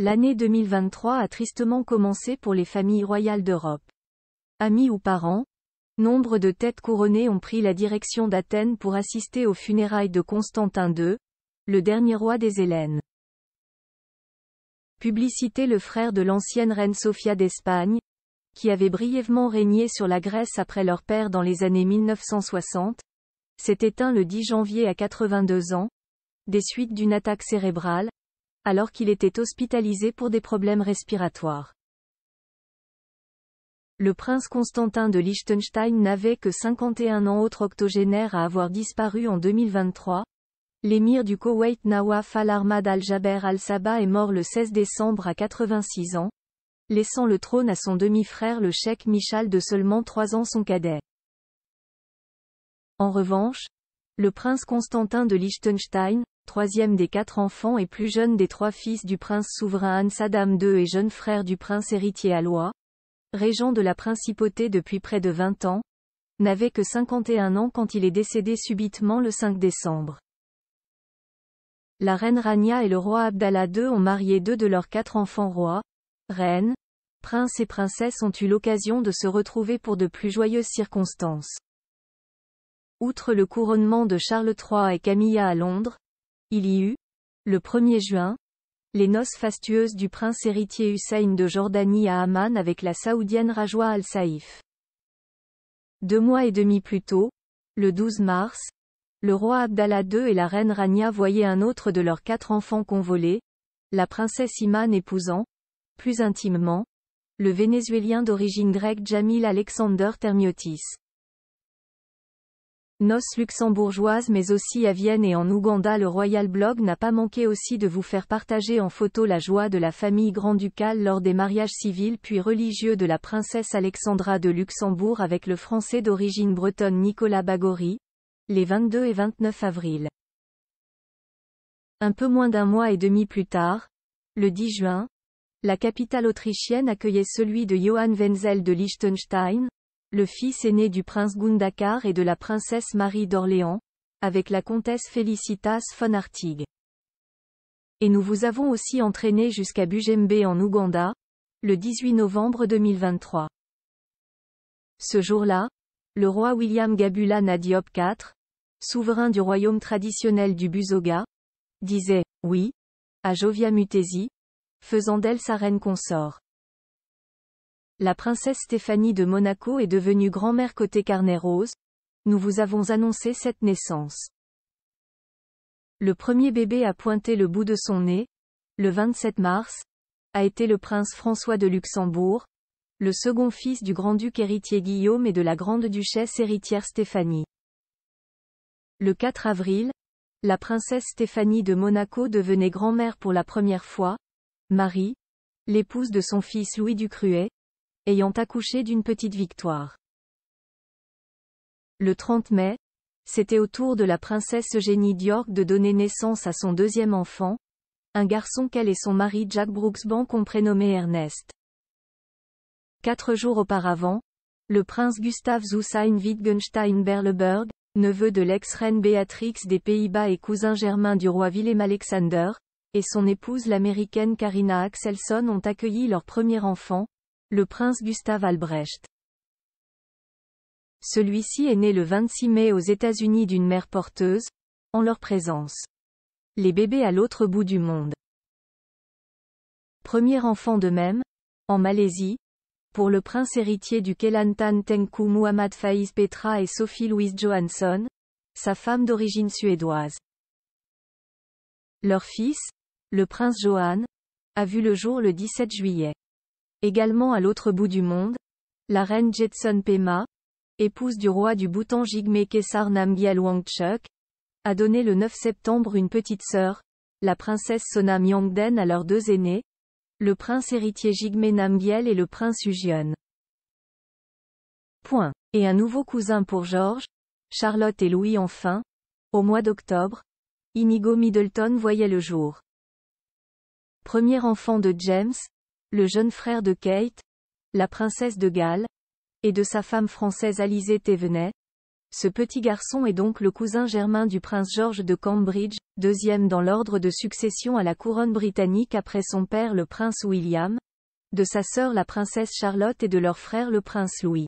L'année 2023 a tristement commencé pour les familles royales d'Europe. Amis ou parents, nombre de têtes couronnées ont pris la direction d'Athènes pour assister aux funérailles de Constantin II, le dernier roi des Hélènes. Publicité Le frère de l'ancienne reine Sophia d'Espagne, qui avait brièvement régné sur la Grèce après leur père dans les années 1960, s'est éteint le 10 janvier à 82 ans, des suites d'une attaque cérébrale, alors qu'il était hospitalisé pour des problèmes respiratoires. Le prince Constantin de Liechtenstein n'avait que 51 ans autre octogénaire à avoir disparu en 2023. L'émir du Koweït Nawaf al armad al-Jaber al-Sabah est mort le 16 décembre à 86 ans, laissant le trône à son demi-frère le cheikh Michal de seulement 3 ans son cadet. En revanche, le prince Constantin de Liechtenstein, troisième des quatre enfants et plus jeune des trois fils du prince souverain Anne-Saddam II et jeune frère du prince héritier Alois, régent de la principauté depuis près de 20 ans, n'avait que 51 ans quand il est décédé subitement le 5 décembre. La reine Rania et le roi Abdallah II ont marié deux de leurs quatre enfants rois, reines, princes et princesses ont eu l'occasion de se retrouver pour de plus joyeuses circonstances. Outre le couronnement de Charles III et Camilla à Londres, il y eut, le 1er juin, les noces fastueuses du prince héritier Hussein de Jordanie à Amman avec la saoudienne Rajwa al-Saïf. Deux mois et demi plus tôt, le 12 mars, le roi Abdallah II et la reine Rania voyaient un autre de leurs quatre enfants convolés, la princesse Iman épousant, plus intimement, le Vénézuélien d'origine grecque Jamil Alexander Termiotis noces luxembourgeoises mais aussi à Vienne et en Ouganda le Royal Blog n'a pas manqué aussi de vous faire partager en photo la joie de la famille grand-ducale lors des mariages civils puis religieux de la princesse Alexandra de Luxembourg avec le français d'origine bretonne Nicolas Bagory, les 22 et 29 avril. Un peu moins d'un mois et demi plus tard, le 10 juin, la capitale autrichienne accueillait celui de Johann Wenzel de Liechtenstein, le fils aîné du prince Gundakar et de la princesse Marie d'Orléans, avec la comtesse Félicitas von Artig. Et nous vous avons aussi entraîné jusqu'à Bujembe en Ouganda, le 18 novembre 2023. Ce jour-là, le roi William Gabula Nadiop IV, souverain du royaume traditionnel du Buzoga, disait « oui » à Jovia Mutesi, faisant d'elle sa reine consort. La princesse Stéphanie de Monaco est devenue grand-mère côté Carnet Rose. Nous vous avons annoncé cette naissance. Le premier bébé a pointé le bout de son nez. Le 27 mars, a été le prince François de Luxembourg, le second fils du grand-duc héritier Guillaume et de la grande-duchesse héritière Stéphanie. Le 4 avril, la princesse Stéphanie de Monaco devenait grand-mère pour la première fois, Marie, l'épouse de son fils Louis Ducruet, ayant accouché d'une petite victoire. Le 30 mai, c'était au tour de la princesse Eugénie d'York de donner naissance à son deuxième enfant, un garçon qu'elle et son mari Jack Brooksbank ont prénommé Ernest. Quatre jours auparavant, le prince Gustav Zussain wittgenstein Berleberg, neveu de l'ex-reine Béatrix des Pays-Bas et cousin germain du roi Willem-Alexander, et son épouse l'américaine Karina Axelson ont accueilli leur premier enfant, le prince Gustav Albrecht. Celui-ci est né le 26 mai aux États-Unis d'une mère porteuse, en leur présence. Les bébés à l'autre bout du monde. Premier enfant de même, en Malaisie, pour le prince héritier du Kelantan Tengku Muhammad Faiz Petra et Sophie Louise Johansson, sa femme d'origine suédoise. Leur fils, le prince Johan, a vu le jour le 17 juillet. Également à l'autre bout du monde, la reine Jetson Pema, épouse du roi du Bhoutan Jigme Kessar Namgyel Wangchuk, a donné le 9 septembre une petite sœur, la princesse Sonam Myongden à leurs deux aînés, le prince héritier Jigme Namgyel et le prince Ujion. Point. Et un nouveau cousin pour George, Charlotte et Louis enfin, au mois d'octobre, Inigo Middleton voyait le jour. Premier enfant de James, le jeune frère de Kate, la princesse de Galles, et de sa femme française Alizée Thévenet. Ce petit garçon est donc le cousin germain du prince George de Cambridge, deuxième dans l'ordre de succession à la couronne britannique après son père le prince William, de sa sœur la princesse Charlotte et de leur frère le prince Louis.